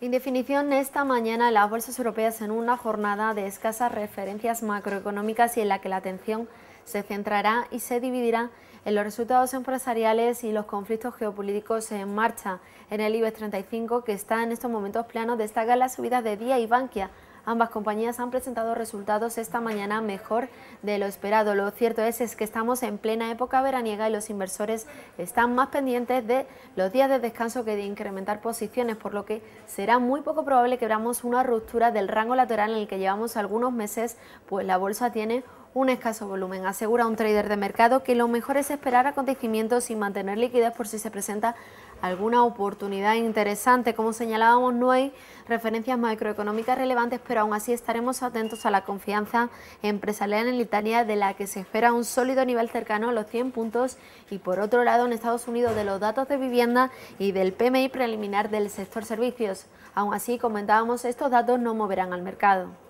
En definición, esta mañana las bolsas europeas en una jornada de escasas referencias macroeconómicas y en la que la atención se centrará y se dividirá en los resultados empresariales y los conflictos geopolíticos en marcha. En el IBEX 35, que está en estos momentos planos, destaca la subida de Día y Bankia, Ambas compañías han presentado resultados esta mañana mejor de lo esperado. Lo cierto es, que estamos en plena época veraniega y los inversores están más pendientes de los días de descanso que de incrementar posiciones, por lo que será muy poco probable que veamos una ruptura del rango lateral en el que llevamos algunos meses, pues la bolsa tiene un escaso volumen. Asegura un trader de mercado que lo mejor es esperar acontecimientos y mantener liquidez por si se presenta alguna oportunidad interesante. Como señalábamos, no hay referencias macroeconómicas relevantes, pero aún así estaremos atentos a la confianza empresarial en Italia, de la que se espera un sólido nivel cercano a los 100 puntos, y por otro lado, en Estados Unidos, de los datos de vivienda y del PMI preliminar del sector servicios. Aún así, comentábamos, estos datos no moverán al mercado.